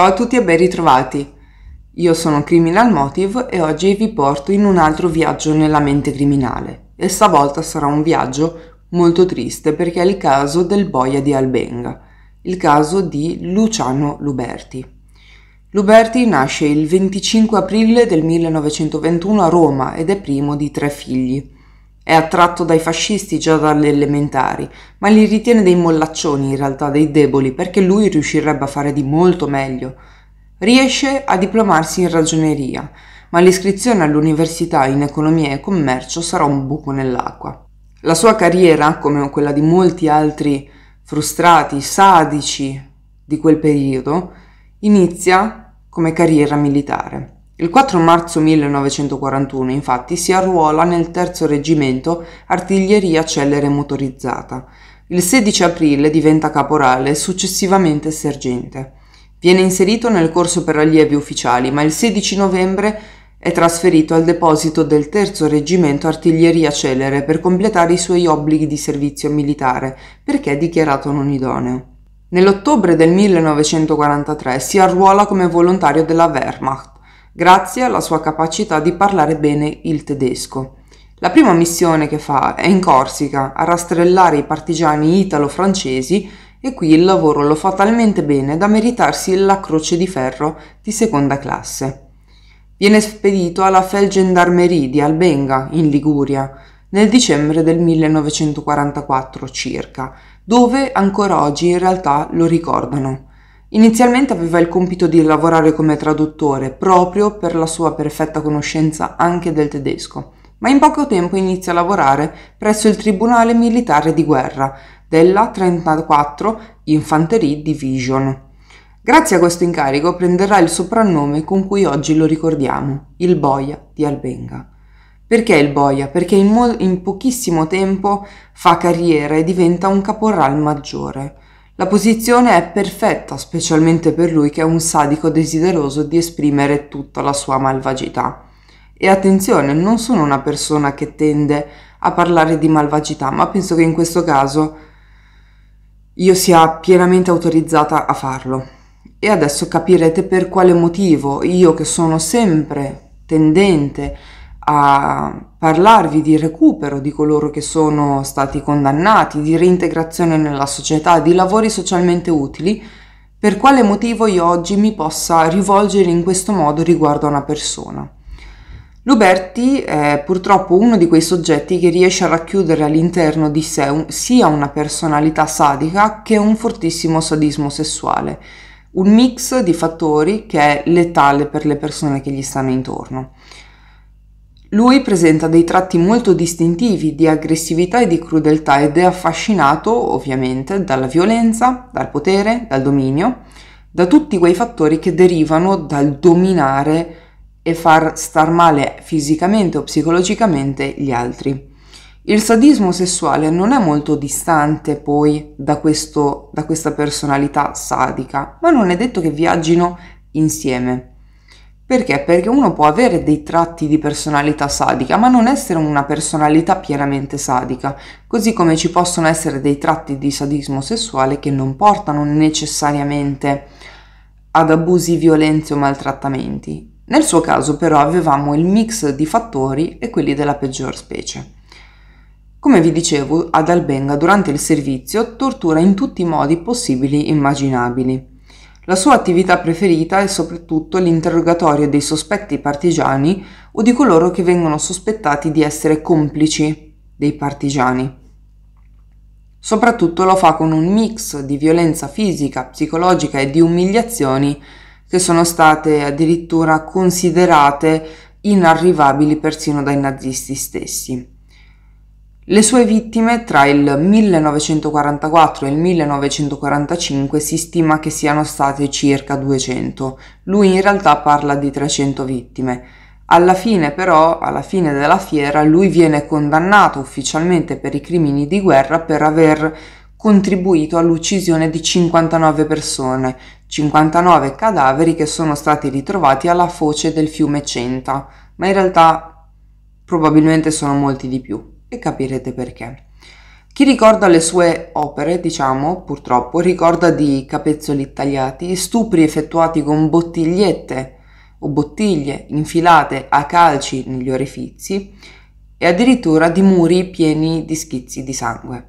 Ciao a tutti e ben ritrovati. Io sono Criminal Motive e oggi vi porto in un altro viaggio nella mente criminale. E stavolta sarà un viaggio molto triste perché è il caso del boia di Albenga, il caso di Luciano Luberti. Luberti nasce il 25 aprile del 1921 a Roma ed è primo di tre figli. È attratto dai fascisti già dalle elementari, ma li ritiene dei mollaccioni in realtà, dei deboli, perché lui riuscirebbe a fare di molto meglio. Riesce a diplomarsi in ragioneria, ma l'iscrizione all'università in economia e commercio sarà un buco nell'acqua. La sua carriera, come quella di molti altri frustrati, sadici di quel periodo, inizia come carriera militare. Il 4 marzo 1941 infatti si arruola nel terzo reggimento artiglieria celere motorizzata. Il 16 aprile diventa caporale e successivamente sergente. Viene inserito nel corso per allievi ufficiali, ma il 16 novembre è trasferito al deposito del terzo reggimento artiglieria celere per completare i suoi obblighi di servizio militare, perché dichiarato non idoneo. Nell'ottobre del 1943 si arruola come volontario della Wehrmacht grazie alla sua capacità di parlare bene il tedesco. La prima missione che fa è in Corsica, a rastrellare i partigiani italo-francesi e qui il lavoro lo fa talmente bene da meritarsi la Croce di Ferro di seconda classe. Viene spedito alla Feldgendarmerie di Albenga, in Liguria, nel dicembre del 1944 circa, dove ancora oggi in realtà lo ricordano. Inizialmente aveva il compito di lavorare come traduttore, proprio per la sua perfetta conoscenza anche del tedesco, ma in poco tempo inizia a lavorare presso il Tribunale Militare di Guerra della 34 Infanterie Division. Grazie a questo incarico prenderà il soprannome con cui oggi lo ricordiamo, il Boia di Albenga. Perché il Boia? Perché in, mo- in pochissimo tempo fa carriera e diventa un caporal maggiore. La posizione è perfetta, specialmente per lui che è un sadico desideroso di esprimere tutta la sua malvagità. E attenzione, non sono una persona che tende a parlare di malvagità, ma penso che in questo caso io sia pienamente autorizzata a farlo. E adesso capirete per quale motivo io che sono sempre tendente a parlarvi di recupero di coloro che sono stati condannati, di reintegrazione nella società, di lavori socialmente utili, per quale motivo io oggi mi possa rivolgere in questo modo riguardo a una persona. Luberti è purtroppo uno di quei soggetti che riesce a racchiudere all'interno di sé un, sia una personalità sadica che un fortissimo sadismo sessuale, un mix di fattori che è letale per le persone che gli stanno intorno. Lui presenta dei tratti molto distintivi di aggressività e di crudeltà ed è affascinato, ovviamente, dalla violenza, dal potere, dal dominio, da tutti quei fattori che derivano dal dominare e far star male fisicamente o psicologicamente gli altri. Il sadismo sessuale non è molto distante poi da, questo, da questa personalità sadica, ma non è detto che viaggino insieme. Perché? Perché uno può avere dei tratti di personalità sadica, ma non essere una personalità pienamente sadica, così come ci possono essere dei tratti di sadismo sessuale che non portano necessariamente ad abusi, violenze o maltrattamenti. Nel suo caso però avevamo il mix di fattori e quelli della peggior specie. Come vi dicevo, ad Albenga durante il servizio tortura in tutti i modi possibili e immaginabili. La sua attività preferita è soprattutto l'interrogatorio dei sospetti partigiani o di coloro che vengono sospettati di essere complici dei partigiani. Soprattutto lo fa con un mix di violenza fisica, psicologica e di umiliazioni che sono state addirittura considerate inarrivabili persino dai nazisti stessi. Le sue vittime tra il 1944 e il 1945 si stima che siano state circa 200, lui in realtà parla di 300 vittime. Alla fine però, alla fine della fiera, lui viene condannato ufficialmente per i crimini di guerra per aver contribuito all'uccisione di 59 persone, 59 cadaveri che sono stati ritrovati alla foce del fiume Centa, ma in realtà probabilmente sono molti di più e capirete perché. Chi ricorda le sue opere, diciamo, purtroppo, ricorda di capezzoli tagliati, stupri effettuati con bottigliette o bottiglie infilate a calci negli orifizi e addirittura di muri pieni di schizzi di sangue.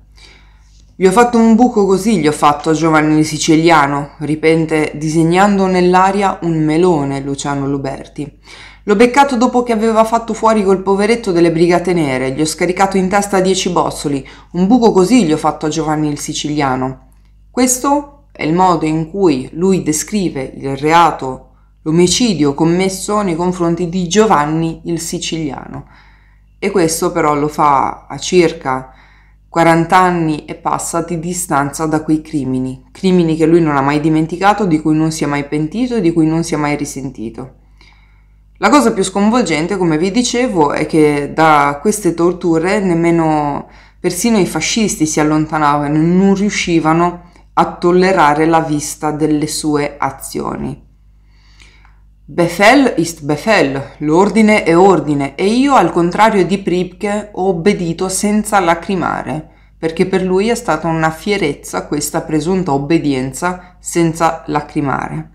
Gli ho fatto un buco così, gli ho fatto a Giovanni Siciliano, ripete disegnando nell'aria un melone Luciano Luberti. L'ho beccato dopo che aveva fatto fuori quel poveretto delle Brigate Nere, gli ho scaricato in testa dieci bossoli, un buco così gli ho fatto a Giovanni il Siciliano. Questo è il modo in cui lui descrive il reato, l'omicidio commesso nei confronti di Giovanni il Siciliano. E questo però lo fa a circa 40 anni e passa di distanza da quei crimini, crimini che lui non ha mai dimenticato, di cui non si è mai pentito e di cui non si è mai risentito. La cosa più sconvolgente, come vi dicevo, è che da queste torture nemmeno persino i fascisti si allontanavano, non riuscivano a tollerare la vista delle sue azioni. Befel ist Befel, l'ordine è ordine, e io, al contrario di Pripke, ho obbedito senza lacrimare, perché per lui è stata una fierezza questa presunta obbedienza senza lacrimare.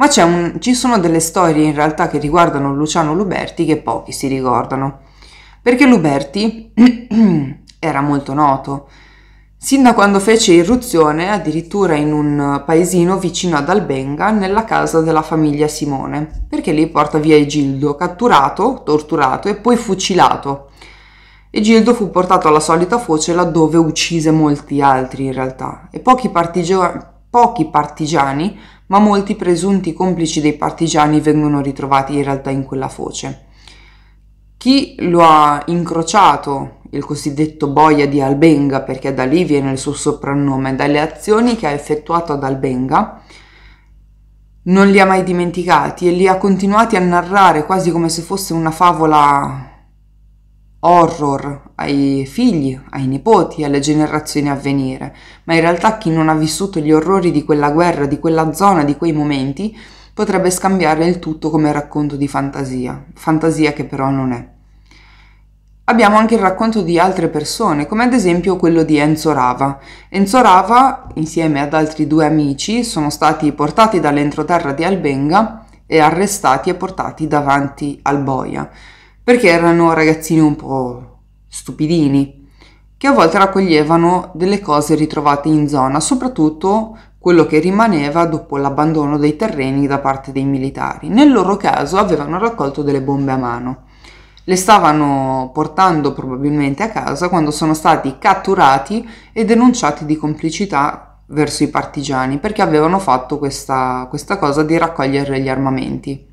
Ma un, ci sono delle storie in realtà che riguardano Luciano Luberti che pochi si ricordano, perché Luberti era molto noto, sin da quando fece irruzione addirittura in un paesino vicino ad Albenga nella casa della famiglia Simone, perché lì porta via Egildo, catturato, torturato e poi fucilato. Egildo fu portato alla solita foce laddove uccise molti altri in realtà e pochi, partigia- pochi partigiani ma molti presunti complici dei partigiani vengono ritrovati in realtà in quella foce. Chi lo ha incrociato, il cosiddetto boia di Albenga, perché da lì viene il suo soprannome, dalle azioni che ha effettuato ad Albenga, non li ha mai dimenticati e li ha continuati a narrare quasi come se fosse una favola horror ai figli, ai nipoti, alle generazioni a venire, ma in realtà chi non ha vissuto gli orrori di quella guerra, di quella zona, di quei momenti, potrebbe scambiare il tutto come racconto di fantasia, fantasia che però non è. Abbiamo anche il racconto di altre persone, come ad esempio quello di Enzo Rava. Enzo Rava, insieme ad altri due amici, sono stati portati dall'entroterra di Albenga e arrestati e portati davanti al boia perché erano ragazzini un po' stupidini, che a volte raccoglievano delle cose ritrovate in zona, soprattutto quello che rimaneva dopo l'abbandono dei terreni da parte dei militari. Nel loro caso avevano raccolto delle bombe a mano. Le stavano portando probabilmente a casa quando sono stati catturati e denunciati di complicità verso i partigiani perché avevano fatto questa, questa cosa di raccogliere gli armamenti.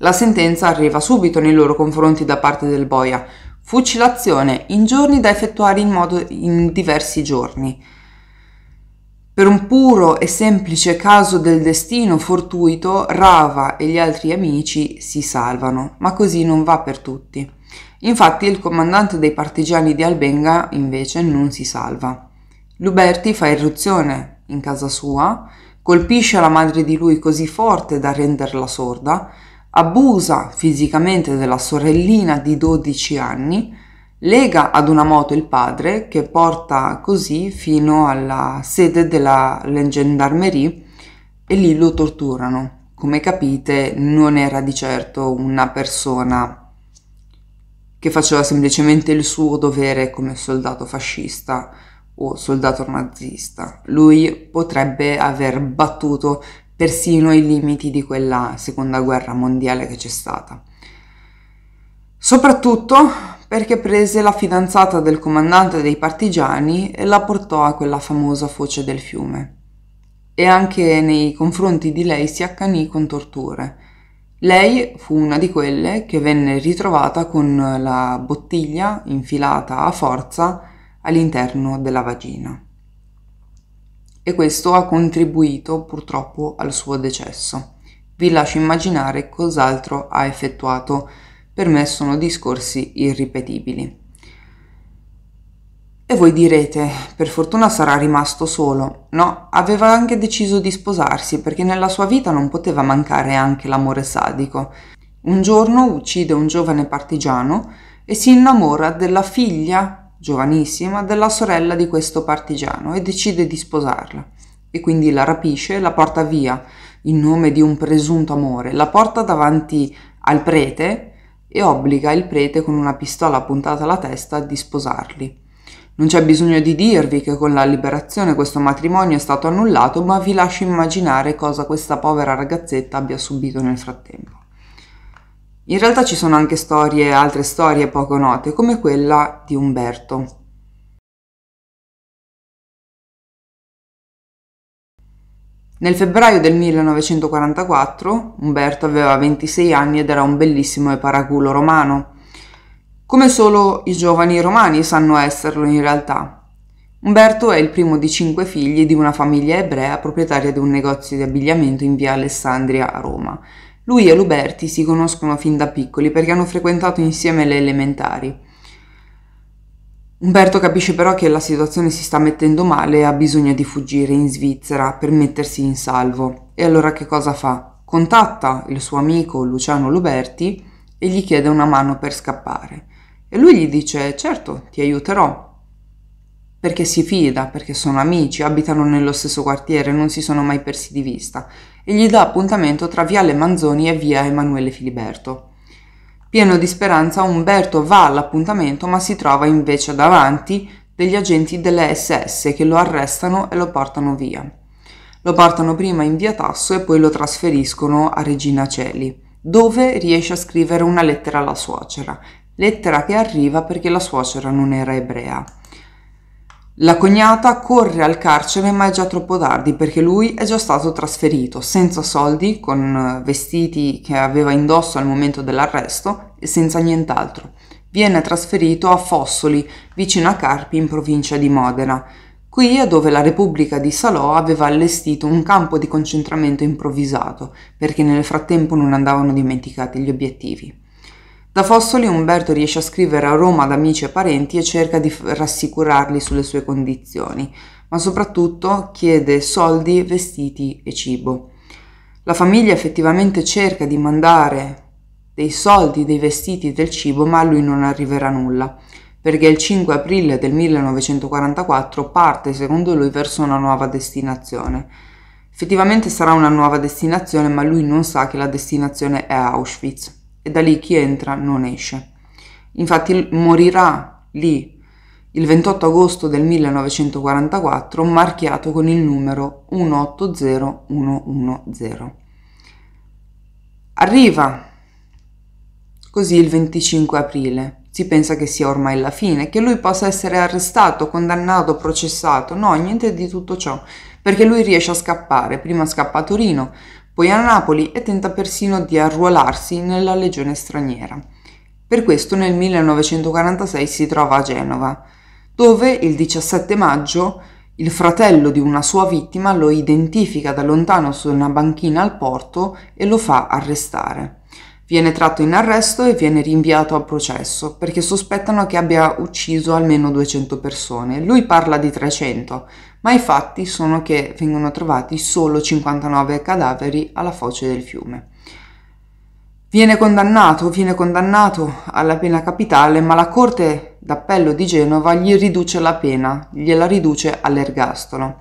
La sentenza arriva subito nei loro confronti da parte del boia. Fucilazione in giorni da effettuare in, modo, in diversi giorni. Per un puro e semplice caso del destino fortuito, Rava e gli altri amici si salvano, ma così non va per tutti. Infatti il comandante dei partigiani di Albenga invece non si salva. Luberti fa irruzione in casa sua, colpisce la madre di lui così forte da renderla sorda, abusa fisicamente della sorellina di 12 anni, lega ad una moto il padre che porta così fino alla sede della gendarmerie e lì lo torturano. Come capite non era di certo una persona che faceva semplicemente il suo dovere come soldato fascista o soldato nazista. Lui potrebbe aver battuto persino i limiti di quella seconda guerra mondiale che c'è stata. Soprattutto perché prese la fidanzata del comandante dei partigiani e la portò a quella famosa foce del fiume. E anche nei confronti di lei si accanì con torture. Lei fu una di quelle che venne ritrovata con la bottiglia infilata a forza all'interno della vagina e questo ha contribuito purtroppo al suo decesso. Vi lascio immaginare cos'altro ha effettuato, per me sono discorsi irripetibili. E voi direte, per fortuna sarà rimasto solo. No, aveva anche deciso di sposarsi perché nella sua vita non poteva mancare anche l'amore sadico. Un giorno uccide un giovane partigiano e si innamora della figlia giovanissima, della sorella di questo partigiano e decide di sposarla. E quindi la rapisce, la porta via in nome di un presunto amore, la porta davanti al prete e obbliga il prete con una pistola puntata alla testa di sposarli. Non c'è bisogno di dirvi che con la liberazione questo matrimonio è stato annullato, ma vi lascio immaginare cosa questa povera ragazzetta abbia subito nel frattempo. In realtà ci sono anche storie, altre storie poco note, come quella di Umberto. Nel febbraio del 1944 Umberto aveva 26 anni ed era un bellissimo e paraculo romano, come solo i giovani romani sanno esserlo in realtà. Umberto è il primo di cinque figli di una famiglia ebrea proprietaria di un negozio di abbigliamento in via Alessandria a Roma, lui e Luberti si conoscono fin da piccoli perché hanno frequentato insieme le elementari. Umberto capisce però che la situazione si sta mettendo male e ha bisogno di fuggire in Svizzera per mettersi in salvo. E allora che cosa fa? Contatta il suo amico Luciano Luberti e gli chiede una mano per scappare. E lui gli dice certo, ti aiuterò perché si fida, perché sono amici, abitano nello stesso quartiere, non si sono mai persi di vista e gli dà appuntamento tra Viale Manzoni e via Emanuele Filiberto. Pieno di speranza, Umberto va all'appuntamento ma si trova invece davanti degli agenti delle SS che lo arrestano e lo portano via. Lo portano prima in via Tasso e poi lo trasferiscono a Regina Celi, dove riesce a scrivere una lettera alla suocera, lettera che arriva perché la suocera non era ebrea. La cognata corre al carcere ma è già troppo tardi perché lui è già stato trasferito senza soldi, con eh, vestiti che aveva indosso al momento dell'arresto e senza nient'altro. Viene trasferito a Fossoli, vicino a Carpi in provincia di Modena. Qui è dove la Repubblica di Salò aveva allestito un campo di concentramento improvvisato, perché nel frattempo non andavano dimenticati gli obiettivi. Da Fossoli Umberto riesce a scrivere a Roma ad amici e parenti e cerca di rassicurarli sulle sue condizioni, ma soprattutto chiede soldi, vestiti e cibo. La famiglia effettivamente cerca di mandare dei soldi, dei vestiti, e del cibo, ma a lui non arriverà nulla perché il 5 aprile del 1944 parte, secondo lui, verso una nuova destinazione. Effettivamente sarà una nuova destinazione, ma lui non sa che la destinazione è Auschwitz e da lì chi entra non esce. Infatti morirà lì il 28 agosto del 1944 marchiato con il numero 180110. Arriva così il 25 aprile. Si pensa che sia ormai la fine, che lui possa essere arrestato, condannato, processato. No, niente di tutto ciò, perché lui riesce a scappare. Prima scappa a Torino, poi a Napoli e tenta persino di arruolarsi nella legione straniera. Per questo nel 1946 si trova a Genova, dove il 17 maggio il fratello di una sua vittima lo identifica da lontano su una banchina al porto e lo fa arrestare. Viene tratto in arresto e viene rinviato a processo perché sospettano che abbia ucciso almeno 200 persone. Lui parla di 300, ma i fatti sono che vengono trovati solo 59 cadaveri alla foce del fiume. Viene condannato, viene condannato alla pena capitale, ma la Corte d'Appello di Genova gli riduce la pena, gliela riduce all'ergastolo,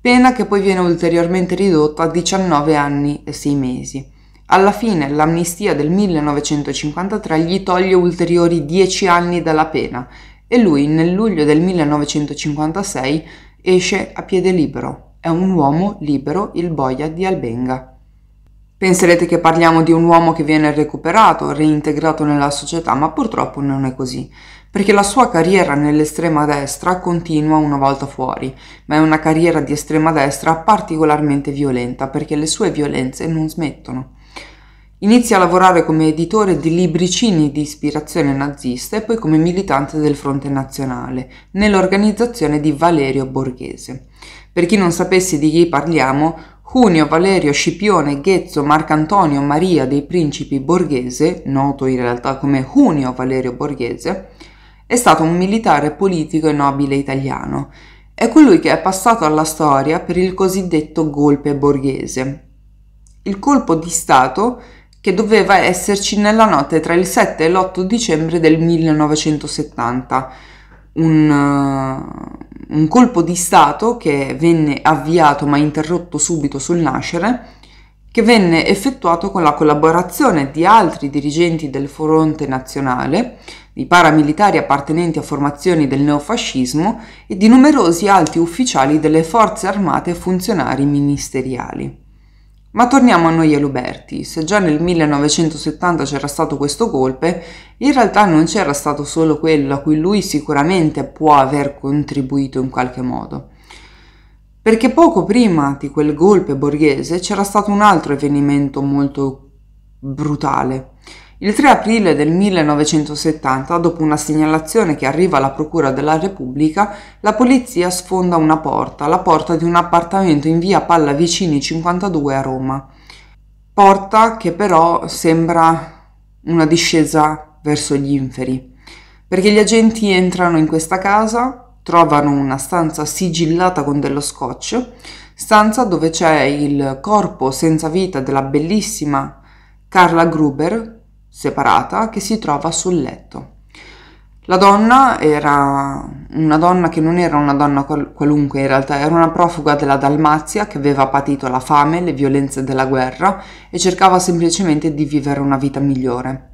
pena che poi viene ulteriormente ridotta a 19 anni e 6 mesi. Alla fine l'amnistia del 1953 gli toglie ulteriori 10 anni dalla pena e lui nel luglio del 1956 Esce a piede libero. È un uomo libero, il boia di Albenga. Penserete che parliamo di un uomo che viene recuperato, reintegrato nella società, ma purtroppo non è così, perché la sua carriera nell'estrema destra continua una volta fuori, ma è una carriera di estrema destra particolarmente violenta perché le sue violenze non smettono. Inizia a lavorare come editore di libricini di ispirazione nazista e poi come militante del Fronte Nazionale, nell'organizzazione di Valerio Borghese. Per chi non sapesse di chi parliamo, Junio Valerio Scipione Ghezzo Marcantonio Maria dei Principi Borghese, noto in realtà come Junio Valerio Borghese, è stato un militare politico e nobile italiano. È colui che è passato alla storia per il cosiddetto golpe borghese. Il colpo di Stato che doveva esserci nella notte tra il 7 e l'8 dicembre del 1970. Un, uh, un colpo di Stato che venne avviato ma interrotto subito sul nascere, che venne effettuato con la collaborazione di altri dirigenti del Fronte Nazionale, di paramilitari appartenenti a formazioni del neofascismo e di numerosi alti ufficiali delle forze armate e funzionari ministeriali. Ma torniamo a noi e Luberti. Se già nel 1970 c'era stato questo golpe, in realtà non c'era stato solo quello a cui lui sicuramente può aver contribuito in qualche modo. Perché poco prima di quel golpe borghese c'era stato un altro avvenimento molto brutale. Il 3 aprile del 1970, dopo una segnalazione che arriva alla Procura della Repubblica, la polizia sfonda una porta, la porta di un appartamento in via Pallavicini 52 a Roma. Porta che però sembra una discesa verso gli inferi, perché gli agenti entrano in questa casa, trovano una stanza sigillata con dello scotch, stanza dove c'è il corpo senza vita della bellissima Carla Gruber, separata che si trova sul letto. La donna era una donna che non era una donna qualunque in realtà, era una profuga della Dalmazia che aveva patito la fame, le violenze della guerra e cercava semplicemente di vivere una vita migliore.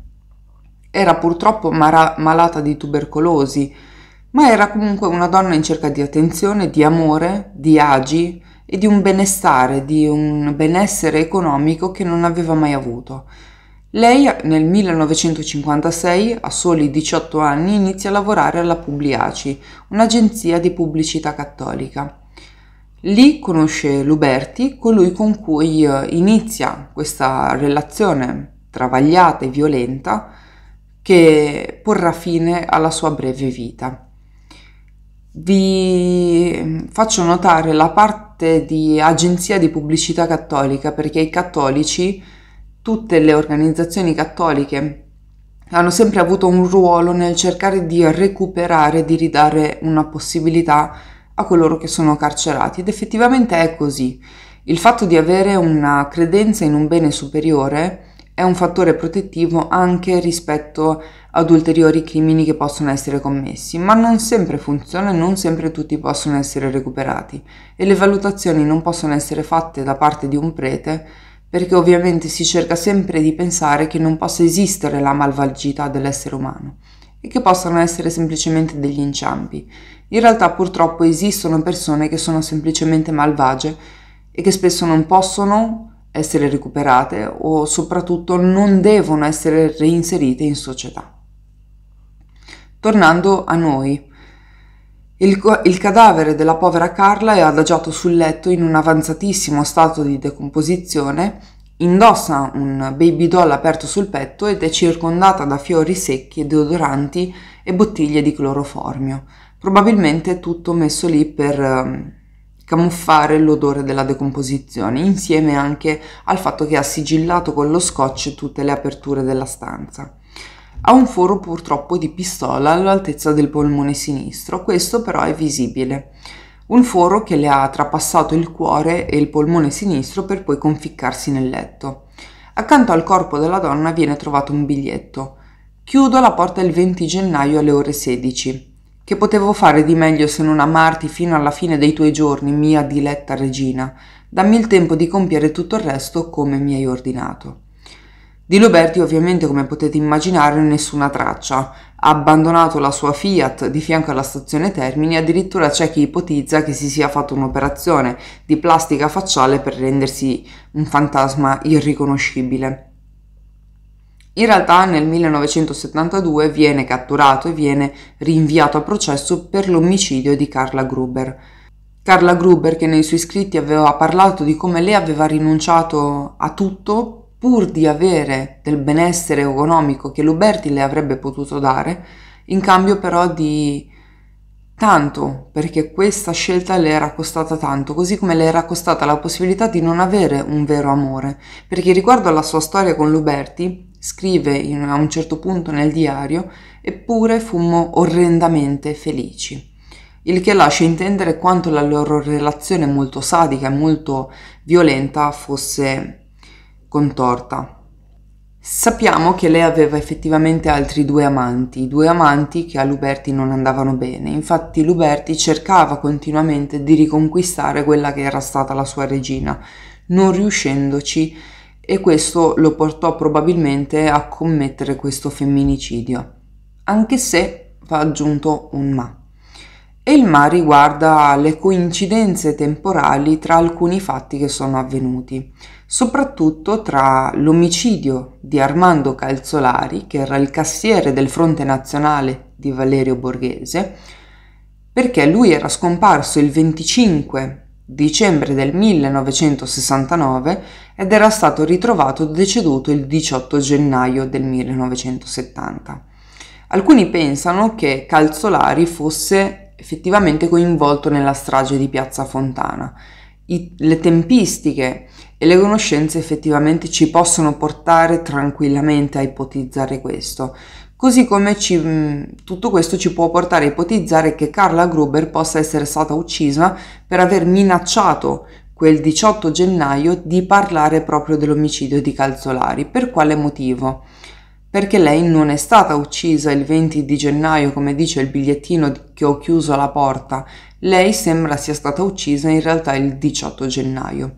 Era purtroppo mara- malata di tubercolosi, ma era comunque una donna in cerca di attenzione, di amore, di agi e di un benestare, di un benessere economico che non aveva mai avuto. Lei nel 1956, a soli 18 anni, inizia a lavorare alla Publiaci, un'agenzia di pubblicità cattolica. Lì conosce Luberti, colui con cui eh, inizia questa relazione travagliata e violenta che porrà fine alla sua breve vita. Vi mm, faccio notare la parte di agenzia di pubblicità cattolica perché i cattolici tutte le organizzazioni cattoliche hanno sempre avuto un ruolo nel cercare di recuperare, di ridare una possibilità a coloro che sono carcerati ed effettivamente è così. Il fatto di avere una credenza in un bene superiore è un fattore protettivo anche rispetto ad ulteriori crimini che possono essere commessi, ma non sempre funziona e non sempre tutti possono essere recuperati e le valutazioni non possono essere fatte da parte di un prete perché ovviamente si cerca sempre di pensare che non possa esistere la malvagità dell'essere umano e che possano essere semplicemente degli inciampi. In realtà purtroppo esistono persone che sono semplicemente malvagie e che spesso non possono essere recuperate o soprattutto non devono essere reinserite in società. Tornando a noi, il, il, cadavere della povera Carla è adagiato sul letto in un avanzatissimo stato di decomposizione, indossa un baby doll aperto sul petto ed è circondata da fiori secchi, e deodoranti e bottiglie di cloroformio. Probabilmente tutto messo lì per ehm, camuffare l'odore della decomposizione, insieme anche al fatto che ha sigillato con lo scotch tutte le aperture della stanza. Ha un foro purtroppo di pistola all'altezza del polmone sinistro, questo però è visibile. Un foro che le ha trapassato il cuore e il polmone sinistro per poi conficcarsi nel letto. Accanto al corpo della donna viene trovato un biglietto. Chiudo la porta il 20 gennaio alle ore 16. Che potevo fare di meglio se non amarti fino alla fine dei tuoi giorni, mia diletta regina? Dammi il tempo di compiere tutto il resto come mi hai ordinato. Di Luberti ovviamente come potete immaginare nessuna traccia, ha abbandonato la sua Fiat di fianco alla stazione Termini, addirittura c'è chi ipotizza che si sia fatto un'operazione di plastica facciale per rendersi un fantasma irriconoscibile. In realtà nel 1972 viene catturato e viene rinviato a processo per l'omicidio di Carla Gruber. Carla Gruber che nei suoi scritti aveva parlato di come lei aveva rinunciato a tutto pur di avere del benessere economico che Luberti le avrebbe potuto dare, in cambio però di tanto, perché questa scelta le era costata tanto, così come le era costata la possibilità di non avere un vero amore, perché riguardo alla sua storia con Luberti, scrive in, a un certo punto nel diario, eppure fummo orrendamente felici. Il che lascia intendere quanto la loro relazione molto sadica e molto violenta fosse contorta. Sappiamo che lei aveva effettivamente altri due amanti, due amanti che a Luberti non andavano bene, infatti Luberti cercava continuamente di riconquistare quella che era stata la sua regina, non riuscendoci e questo lo portò probabilmente a commettere questo femminicidio, anche se va aggiunto un ma il ma riguarda le coincidenze temporali tra alcuni fatti che sono avvenuti, soprattutto tra l'omicidio di Armando Calzolari, che era il cassiere del Fronte Nazionale di Valerio Borghese, perché lui era scomparso il 25 dicembre del 1969 ed era stato ritrovato deceduto il 18 gennaio del 1970. Alcuni pensano che Calzolari fosse effettivamente coinvolto nella strage di Piazza Fontana. I, le tempistiche e le conoscenze effettivamente ci possono portare tranquillamente a ipotizzare questo. Così come ci, mm, tutto questo ci può portare a ipotizzare che Carla Gruber possa essere stata uccisa per aver minacciato quel 18 gennaio di parlare proprio dell'omicidio di Calzolari. Per quale motivo? perché lei non è stata uccisa il 20 di gennaio come dice il bigliettino che ho chiuso la porta, lei sembra sia stata uccisa in realtà il 18 gennaio.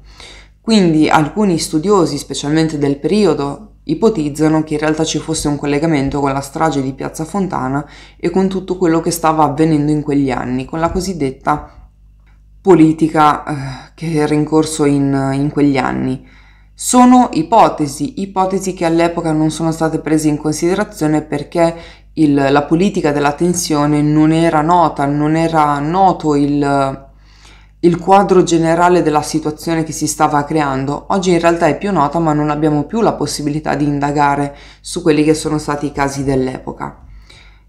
Quindi alcuni studiosi, specialmente del periodo, ipotizzano che in realtà ci fosse un collegamento con la strage di Piazza Fontana e con tutto quello che stava avvenendo in quegli anni, con la cosiddetta politica eh, che era in corso in, in quegli anni. Sono ipotesi, ipotesi che all'epoca non sono state prese in considerazione perché il, la politica della tensione non era nota, non era noto il, il quadro generale della situazione che si stava creando. Oggi in realtà è più nota ma non abbiamo più la possibilità di indagare su quelli che sono stati i casi dell'epoca.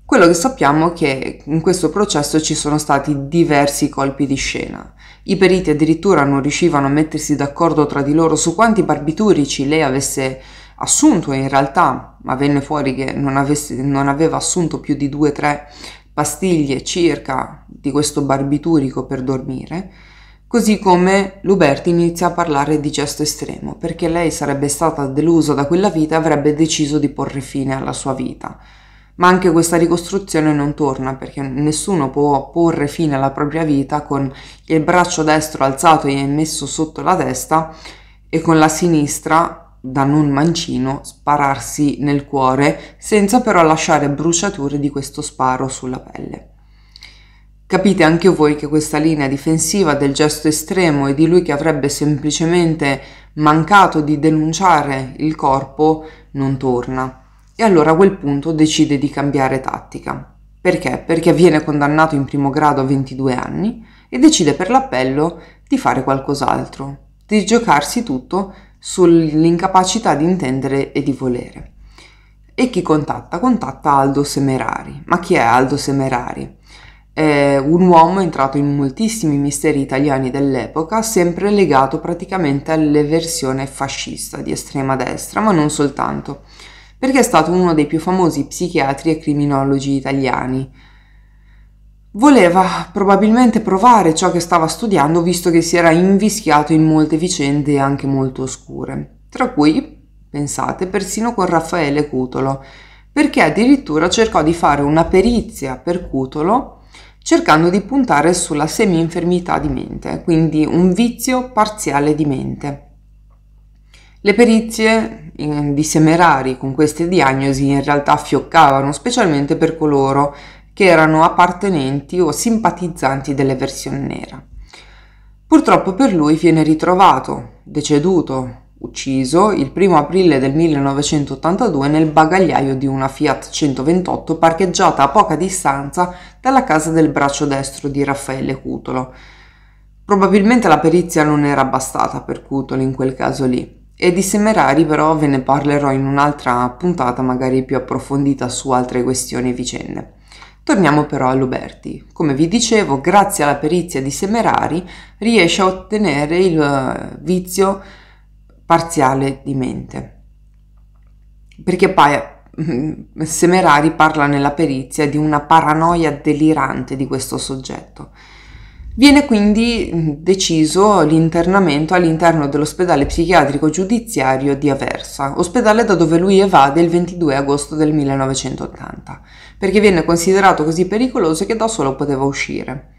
Quello che sappiamo è che in questo processo ci sono stati diversi colpi di scena. I periti addirittura non riuscivano a mettersi d'accordo tra di loro su quanti barbiturici lei avesse assunto in realtà, ma venne fuori che non, avesse, non aveva assunto più di due o tre pastiglie circa di questo barbiturico per dormire. Così come Luberti inizia a parlare di gesto estremo, perché lei sarebbe stata delusa da quella vita e avrebbe deciso di porre fine alla sua vita ma anche questa ricostruzione non torna perché nessuno può porre fine alla propria vita con il braccio destro alzato e messo sotto la testa e con la sinistra da non mancino spararsi nel cuore senza però lasciare bruciature di questo sparo sulla pelle. Capite anche voi che questa linea difensiva del gesto estremo e di lui che avrebbe semplicemente mancato di denunciare il corpo non torna e allora a quel punto decide di cambiare tattica. Perché? Perché viene condannato in primo grado a 22 anni e decide per l'appello di fare qualcos'altro, di giocarsi tutto sull'incapacità di intendere e di volere. E chi contatta? Contatta Aldo Semerari. Ma chi è Aldo Semerari? È un uomo entrato in moltissimi misteri italiani dell'epoca, sempre legato praticamente all'eversione fascista di estrema destra, ma non soltanto perché è stato uno dei più famosi psichiatri e criminologi italiani. Voleva probabilmente provare ciò che stava studiando visto che si era invischiato in molte vicende anche molto oscure, tra cui, pensate, persino con Raffaele Cutolo, perché addirittura cercò di fare una perizia per Cutolo cercando di puntare sulla semi-infermità di mente, quindi un vizio parziale di mente. Le perizie di Semerari con queste diagnosi in realtà fioccavano, specialmente per coloro che erano appartenenti o simpatizzanti delle versioni nera. Purtroppo per lui viene ritrovato, deceduto, ucciso il 1 aprile del 1982 nel bagagliaio di una Fiat 128 parcheggiata a poca distanza dalla casa del braccio destro di Raffaele Cutolo. Probabilmente la perizia non era bastata per Cutolo in quel caso lì. E di Semerari però ve ne parlerò in un'altra puntata magari più approfondita su altre questioni e vicende. Torniamo però a Luberti. Come vi dicevo, grazie alla perizia di Semerari riesce a ottenere il eh, vizio parziale di mente. Perché poi mm, Semerari parla nella perizia di una paranoia delirante di questo soggetto Viene quindi mm, deciso l'internamento all'interno dell'ospedale psichiatrico giudiziario di Aversa, ospedale da dove lui evade il 22 agosto del 1980, perché viene considerato così pericoloso che da solo poteva uscire.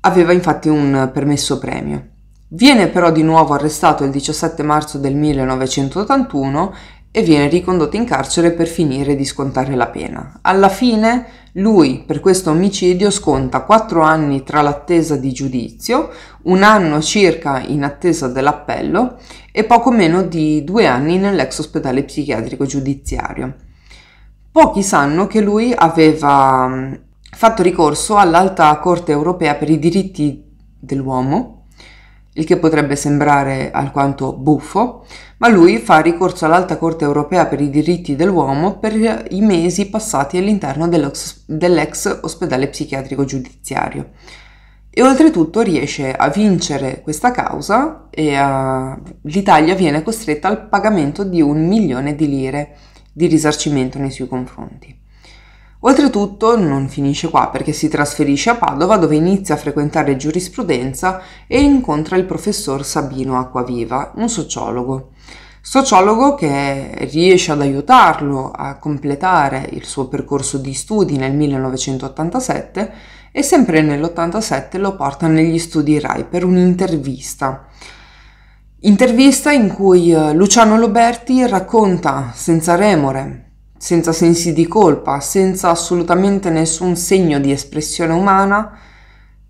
Aveva infatti un permesso premio. Viene però di nuovo arrestato il 17 marzo del 1981 e viene ricondotto in carcere per finire di scontare la pena. Alla fine lui per questo omicidio sconta 4 anni tra l'attesa di giudizio, un anno circa in attesa dell'appello e poco meno di due anni nell'ex ospedale psichiatrico giudiziario. Pochi sanno che lui aveva mm, fatto ricorso all'Alta Corte europea per i diritti dell'uomo il che potrebbe sembrare alquanto buffo, ma lui fa ricorso all'Alta Corte europea per i diritti dell'uomo per i mesi passati all'interno dell'ex, dell'ex ospedale psichiatrico giudiziario. E oltretutto riesce a vincere questa causa e a... l'Italia viene costretta al pagamento di un milione di lire di risarcimento nei suoi confronti. Oltretutto non finisce qua perché si trasferisce a Padova dove inizia a frequentare giurisprudenza e incontra il professor Sabino Acquaviva, un sociologo. Sociologo che riesce ad aiutarlo a completare il suo percorso di studi nel 1987 e sempre nell'87 lo porta negli studi RAI per un'intervista. Intervista in cui eh, Luciano Loberti racconta senza remore senza sensi di colpa, senza assolutamente nessun segno di espressione umana,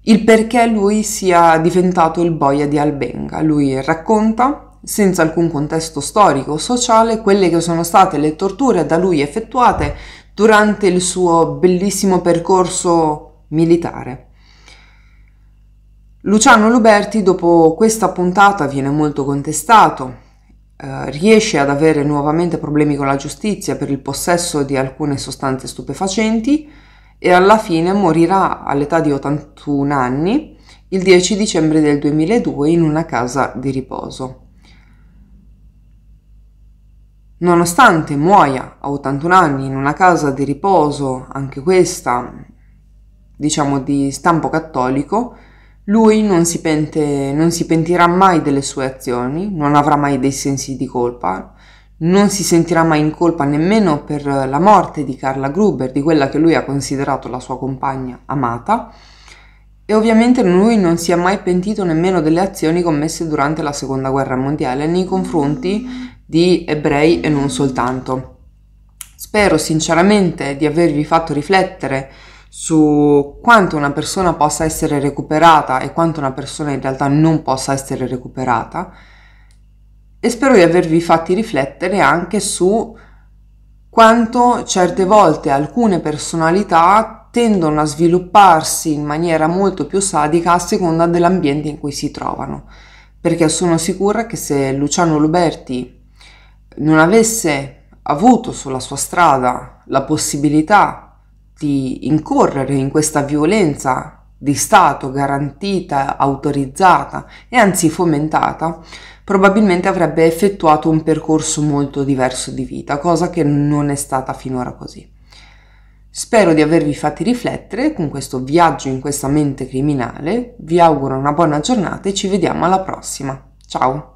il perché lui sia diventato il boia di Albenga. Lui racconta, senza alcun contesto storico o sociale, quelle che sono state le torture da lui effettuate durante il suo bellissimo percorso militare. Luciano Luberti dopo questa puntata viene molto contestato eh, riesce ad avere nuovamente problemi con la giustizia per il possesso di alcune sostanze stupefacenti e alla fine morirà all'età di 81 anni il 10 dicembre del 2002 in una casa di riposo. Nonostante muoia a 81 anni in una casa di riposo, anche questa diciamo di stampo cattolico, lui non si, pente, non si pentirà mai delle sue azioni, non avrà mai dei sensi di colpa, non si sentirà mai in colpa nemmeno per la morte di Carla Gruber, di quella che lui ha considerato la sua compagna amata, e ovviamente lui non si è mai pentito nemmeno delle azioni commesse durante la seconda guerra mondiale nei confronti di ebrei e non soltanto. Spero sinceramente di avervi fatto riflettere su quanto una persona possa essere recuperata e quanto una persona in realtà non possa essere recuperata e spero di avervi fatti riflettere anche su quanto certe volte alcune personalità tendono a svilupparsi in maniera molto più sadica a seconda dell'ambiente in cui si trovano, perché sono sicura che se Luciano Luberti non avesse avuto sulla sua strada la possibilità di incorrere in questa violenza di Stato garantita, autorizzata e anzi fomentata, probabilmente avrebbe effettuato un percorso molto diverso di vita, cosa che non è stata finora così. Spero di avervi fatti riflettere con questo viaggio in questa mente criminale, vi auguro una buona giornata e ci vediamo alla prossima. Ciao!